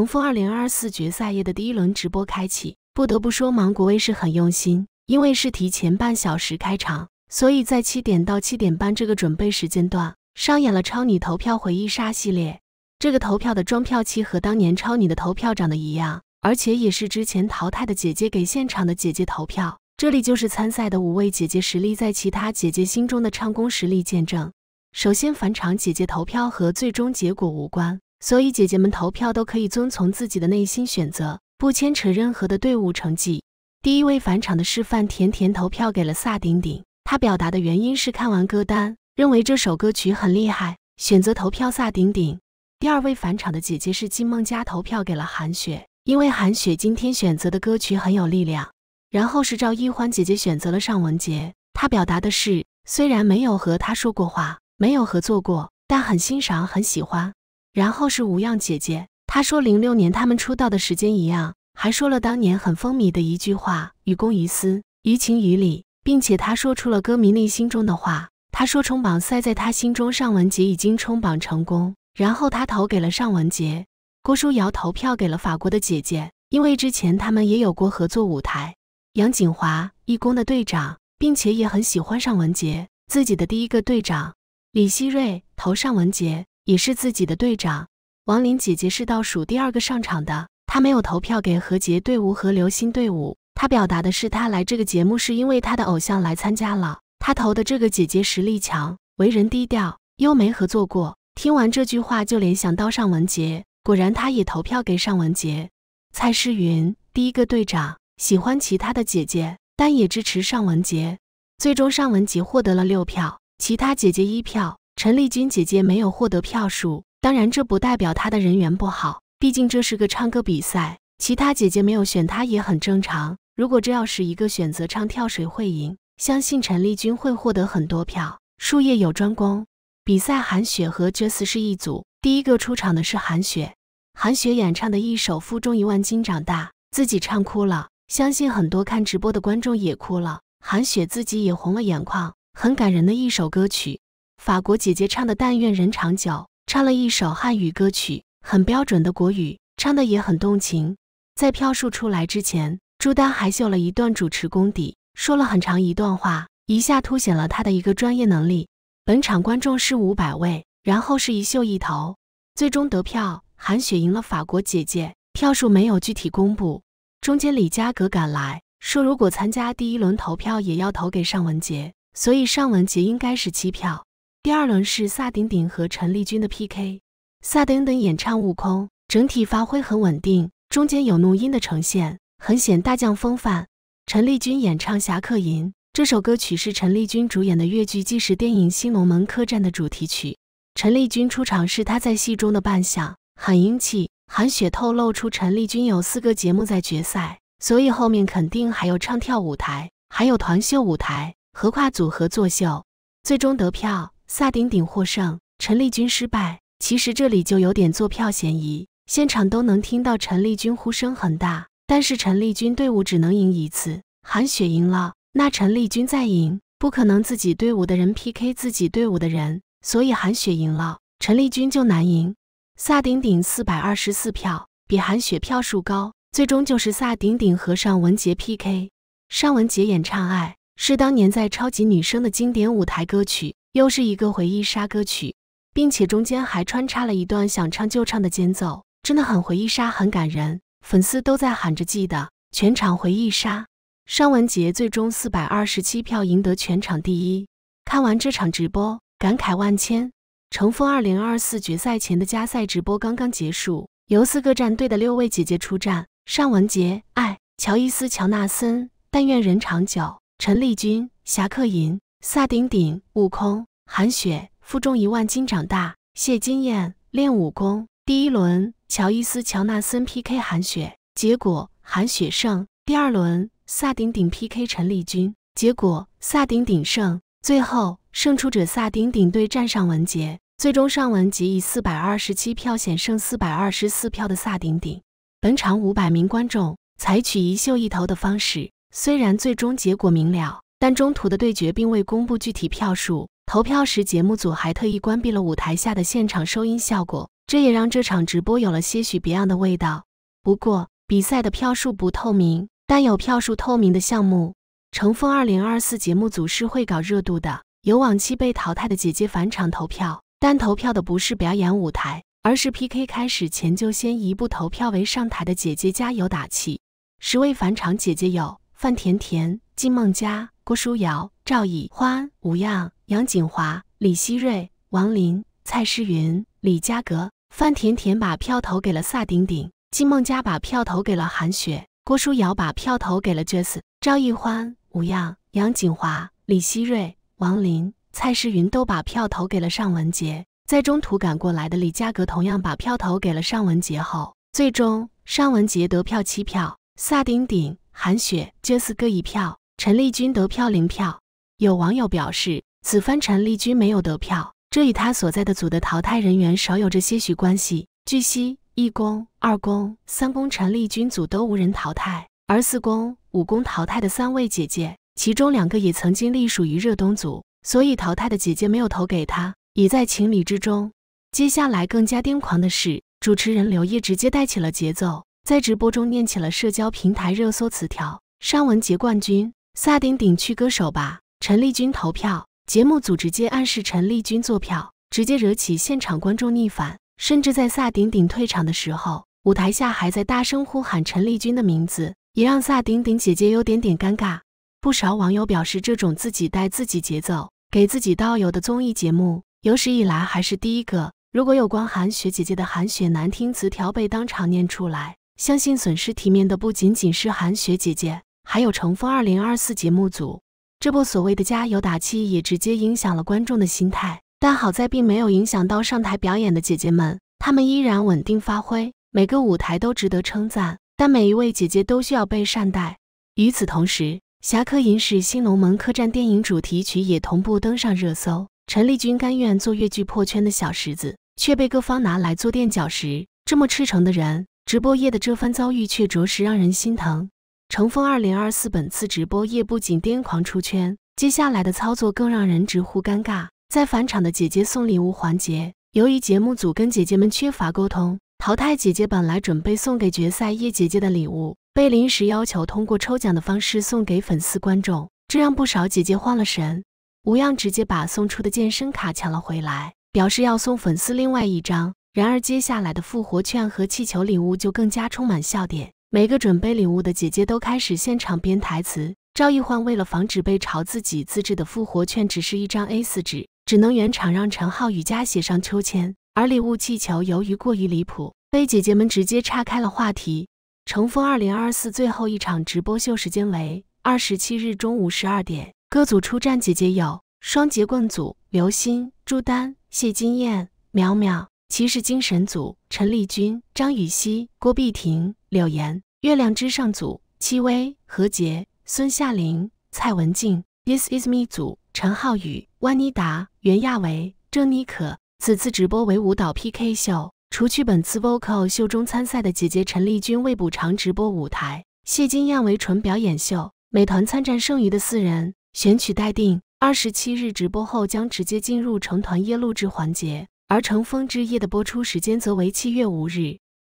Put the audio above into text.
重复二零二四决赛夜的第一轮直播开启，不得不说芒果卫视很用心，因为是提前半小时开场，所以在七点到七点半这个准备时间段，上演了超女投票回忆杀系列。这个投票的装票器和当年超女的投票长得一样，而且也是之前淘汰的姐姐给现场的姐姐投票。这里就是参赛的五位姐姐实力在其他姐姐心中的唱功实力见证。首先返场姐姐投票和最终结果无关。所以姐姐们投票都可以遵从自己的内心选择，不牵扯任何的队伍成绩。第一位返场的示范甜甜投票给了萨顶顶，她表达的原因是看完歌单，认为这首歌曲很厉害，选择投票萨顶顶。第二位返场的姐姐是金梦佳，投票给了韩雪，因为韩雪今天选择的歌曲很有力量。然后是赵一欢姐姐选择了尚雯婕，她表达的是虽然没有和她说过话，没有合作过，但很欣赏，很喜欢。然后是吴恙姐姐，她说零六年他们出道的时间一样，还说了当年很风靡的一句话“于公于私，于情于理”，并且她说出了歌迷内心中的话。她说冲榜赛在他心中尚雯婕已经冲榜成功，然后他投给了尚雯婕。郭书瑶投票给了法国的姐姐，因为之前他们也有过合作舞台。杨景华义工的队长，并且也很喜欢尚雯婕，自己的第一个队长。李溪芮投尚雯婕。也是自己的队长，王林姐姐是倒数第二个上场的，她没有投票给何洁队伍和刘星队伍，她表达的是她来这个节目是因为她的偶像来参加了，她投的这个姐姐实力强，为人低调，又没合作过。听完这句话就联想到尚雯婕，果然她也投票给尚雯婕。蔡诗芸第一个队长喜欢其他的姐姐，但也支持尚雯婕，最终尚雯婕获得了六票，其他姐姐一票。陈丽君姐姐没有获得票数，当然这不代表她的人缘不好，毕竟这是个唱歌比赛，其他姐姐没有选她也很正常。如果这要是一个选择唱跳水会赢，相信陈丽君会获得很多票。术业有专攻，比赛韩雪和 Jace 是一组，第一个出场的是韩雪，韩雪演唱的一首《负重一万斤长大》，自己唱哭了，相信很多看直播的观众也哭了，韩雪自己也红了眼眶，很感人的一首歌曲。法国姐姐唱的《但愿人长久》，唱了一首汉语歌曲，很标准的国语，唱的也很动情。在票数出来之前，朱丹还秀了一段主持功底，说了很长一段话，一下凸显了她的一个专业能力。本场观众是五百位，然后是一秀一投，最终得票，韩雪赢了法国姐姐，票数没有具体公布。中间李佳格赶来说，如果参加第一轮投票，也要投给尚雯婕，所以尚雯婕应该是七票。第二轮是萨顶顶和陈丽君的 PK。萨顶顶演唱《悟空》，整体发挥很稳定，中间有怒音的呈现，很显大将风范。陈丽君演唱《侠客吟》，这首歌曲是陈丽君主演的越剧纪实电影《新龙门客栈》的主题曲。陈丽君出场是她在戏中的扮相，很英气。韩雪透露出陈丽君有四个节目在决赛，所以后面肯定还有唱跳舞台，还有团秀舞台和跨组合作秀，最终得票。萨顶顶获胜，陈立军失败。其实这里就有点坐票嫌疑。现场都能听到陈立军呼声很大，但是陈立军队伍只能赢一次。韩雪赢了，那陈立军再赢，不可能自己队伍的人 PK 自己队伍的人，所以韩雪赢了，陈立军就难赢。萨顶顶四百二十四票，比韩雪票数高，最终就是萨顶顶和尚文杰 PK。尚文杰演唱《爱》是当年在超级女声的经典舞台歌曲。又是一个回忆杀歌曲，并且中间还穿插了一段想唱就唱的间奏，真的很回忆杀，很感人，粉丝都在喊着记得，全场回忆杀。尚雯婕最终四百二十七票赢得全场第一。看完这场直播，感慨万千。乘风二零二四决赛前的加赛直播刚刚结束，由四个战队的六位姐姐出战：尚雯婕《爱》，乔伊斯、乔纳森》，但愿人长久；陈丽君《侠客吟》，萨顶顶《悟空》。韩雪负重一万斤长大，谢金燕练武功。第一轮，乔伊斯、乔纳森 PK 韩雪，结果韩雪胜。第二轮，萨顶顶 PK 陈丽君，结果萨顶顶胜。最后，胜出者萨顶顶对战尚文杰，最终上文杰以四百二十七票险胜四百二十四票的萨顶顶。本场五百名观众采取一秀一投的方式，虽然最终结果明了。但中途的对决并未公布具体票数。投票时，节目组还特意关闭了舞台下的现场收音效果，这也让这场直播有了些许别样的味道。不过，比赛的票数不透明，但有票数透明的项目。乘风二零二四节目组是会搞热度的，有往期被淘汰的姐姐返场投票，但投票的不是表演舞台，而是 PK 开始前就先一步投票为上台的姐姐加油打气。十位返场姐姐有。范甜甜、金梦佳、郭书瑶、赵奕欢、吴漾、杨锦华、李希瑞、王林、蔡诗芸、李嘉格。范甜甜把票投给了萨顶顶，金梦佳把票投给了韩雪，郭书瑶把票投给了 j e s s 赵奕欢、吴漾、杨锦华、李希瑞、王林、蔡诗芸都把票投给了尚雯婕。在中途赶过来的李嘉格同样把票投给了尚雯婕后，最终尚雯婕得票七票，萨顶顶。韩雪、j u s 哥一票，陈丽君得票零票。有网友表示，此番陈丽君没有得票，这与他所在的组的淘汰人员少有着些许关系。据悉，一公、二公、三公陈丽君组都无人淘汰，而四公、五公淘汰的三位姐姐，其中两个也曾经隶属于热东组，所以淘汰的姐姐没有投给他，也在情理之中。接下来更加癫狂的是，主持人刘烨直接带起了节奏。在直播中念起了社交平台热搜词条“尚雯婕冠军”，萨顶顶去歌手吧，陈丽君投票。节目组直接暗示陈丽君做票，直接惹起现场观众逆反，甚至在萨顶顶退场的时候，舞台下还在大声呼喊陈丽君的名字，也让萨顶顶姐姐有点点尴尬。不少网友表示，这种自己带自己节奏、给自己倒油的综艺节目，有史以来还是第一个。如果有关韩雪姐姐的韩雪难听词条被当场念出来，相信损失体面的不仅仅是韩雪姐姐，还有《乘风二零二四》节目组。这波所谓的加油打气也直接影响了观众的心态，但好在并没有影响到上台表演的姐姐们，她们依然稳定发挥，每个舞台都值得称赞。但每一位姐姐都需要被善待。与此同时，《侠客吟》史新龙门客栈》电影主题曲也同步登上热搜。陈丽君甘愿做越剧破圈的小石子，却被各方拿来做垫脚石。这么赤诚的人。直播夜的这番遭遇却着实让人心疼。乘风二零二四本次直播夜不仅癫狂出圈，接下来的操作更让人直呼尴尬。在返场的姐姐送礼物环节，由于节目组跟姐姐们缺乏沟通，淘汰姐姐本来准备送给决赛叶姐姐的礼物，被临时要求通过抽奖的方式送给粉丝观众，这让不少姐姐慌了神。吴恙直接把送出的健身卡抢了回来，表示要送粉丝另外一张。然而，接下来的复活券和气球礼物就更加充满笑点。每个准备礼物的姐姐都开始现场编台词。赵奕欢为了防止被嘲自己自制的复活券只是一张 A4 纸，只能原厂让陈浩宇家写上秋千。而礼物气球由于过于离谱，被姐姐们直接岔开了话题。乘风二零二四最后一场直播秀时间为二十七日中午十二点。各组出战姐姐有双节棍组：刘心、朱丹、谢金燕、淼淼。骑士精神组：陈丽君、张雨绮、郭碧婷、柳岩；月亮之上组：戚薇、何洁、孙夏玲、蔡文静；This Is Me 组：陈浩宇、万妮达、袁娅维、郑妮可。此次直播为舞蹈 PK 秀，除去本次 Vocal 秀中参赛的姐姐陈丽君未补偿直播舞台，谢金燕为纯表演秀。美团参战剩余的四人选曲待定，二十七日直播后将直接进入成团夜录制环节。而《乘风之夜》的播出时间则为七月五日。